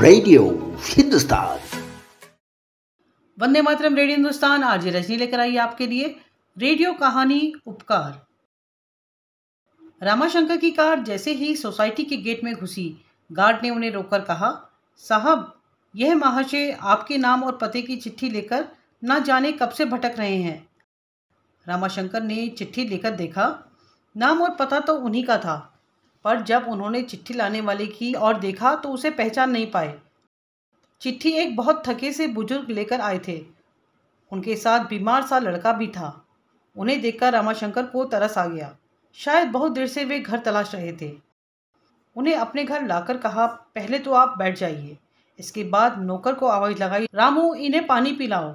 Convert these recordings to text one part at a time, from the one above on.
radio Hindustan वंदे मातरम radio Hindustan RJ Rajni लेकर आई आपके लिए रेडियो कहानी उपकार रामाशंकर की कार जैसे ही सोसाइटी के गेट में घुसी गार्ड ने उन्हें रोककर कहा साहब यह महाशय आपके नाम और पते की चिट्ठी लेकर ना जाने कब से भटक रहे हैं रामाशंकर ने चिट्ठी लेकर देखा नाम और पता तो उन्हीं का था पर जब उन्होंने चिट्ठी लाने वाले की और देखा तो उसे पहचान नहीं पाए चिट्ठी एक बहुत थके से बुजुर्ग लेकर आए थे उनके साथ बीमार सा लड़का भी था उन्हें देखकर रामाशंकर को तरस आ गया शायद बहुत देर से वे घर तलाश रहे थे उन्हें अपने घर लाकर कहा पहले तो आप बैठ जाइए इसके बाद नौकर को आवाज़ लगाई रामू इन्हें पानी पिलाओ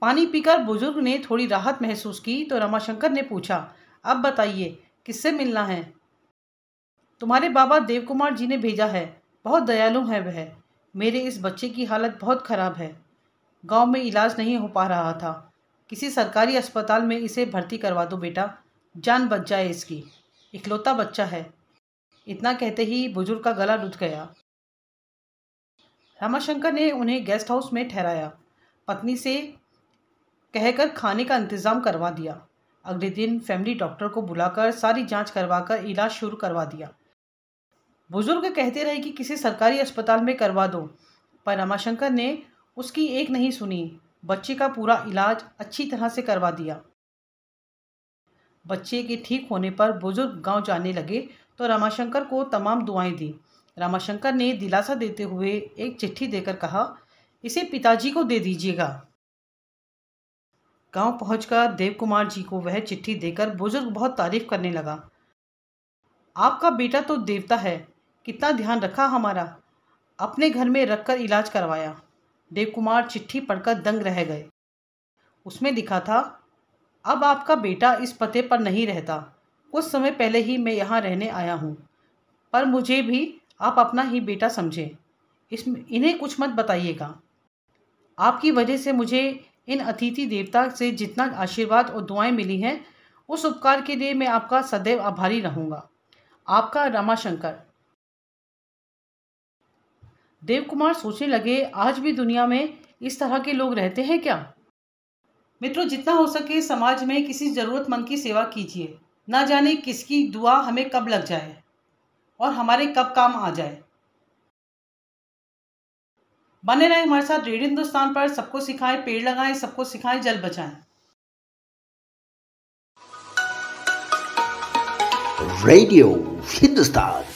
पानी पीकर बुजुर्ग ने थोड़ी राहत महसूस की तो रामाशंकर ने पूछा अब बताइए किससे मिलना है तुम्हारे बाबा देव कुमार जी ने भेजा है बहुत दयालु है वह मेरे इस बच्चे की हालत बहुत ख़राब है गांव में इलाज नहीं हो पा रहा था किसी सरकारी अस्पताल में इसे भर्ती करवा दो बेटा जान बच जाए इसकी इकलौता बच्चा है इतना कहते ही बुजुर्ग का गला लुट गया रामाशंकर ने उन्हें गेस्ट हाउस में ठहराया पत्नी से कहकर खाने का इंतज़ाम करवा दिया अगले दिन फैमिली डॉक्टर को बुलाकर सारी जांच करवाकर इलाज शुरू करवा दिया बुजुर्ग कहते रहे कि किसी सरकारी अस्पताल में करवा दो पर रमाशंकर ने उसकी एक नहीं सुनी बच्चे का पूरा इलाज अच्छी तरह से करवा दिया बच्चे के ठीक होने पर बुजुर्ग गांव जाने लगे तो रमाशंकर को तमाम दुआएं दी रमाशंकर ने दिलासा देते हुए एक चिट्ठी देकर कहा इसे पिताजी को दे दीजिएगा गांव पहुंचकर देव कुमार जी को वह चिट्ठी देकर बुजुर्ग बहुत तारीफ करने लगा आपका बेटा तो देवता है कितना ध्यान रखा हमारा अपने घर में रखकर इलाज करवाया देव कुमार चिट्ठी पढ़कर दंग रह गए उसमें लिखा था अब आपका बेटा इस पते पर नहीं रहता कुछ समय पहले ही मैं यहाँ रहने आया हूँ पर मुझे भी आप अपना ही बेटा समझें इसमें इन्हें कुछ मत बताइएगा आपकी वजह से मुझे इन अतिथि देवता से जितना आशीर्वाद और दुआएं मिली हैं उस उपकार के लिए मैं आपका सदैव आभारी रहूँगा आपका रमाशंकर देव कुमार सोचने लगे आज भी दुनिया में इस तरह के लोग रहते हैं क्या मित्रों जितना हो सके समाज में किसी ज़रूरतमंद की सेवा कीजिए ना जाने किसकी दुआ हमें कब लग जाए और हमारे कब काम आ जाए बने रहे हमारे साथ रेडियो हिंदुस्तान पर सबको सिखाएं पेड़ लगाएं सबको सिखाएं जल बचाएं रेडियो हिंदुस्तान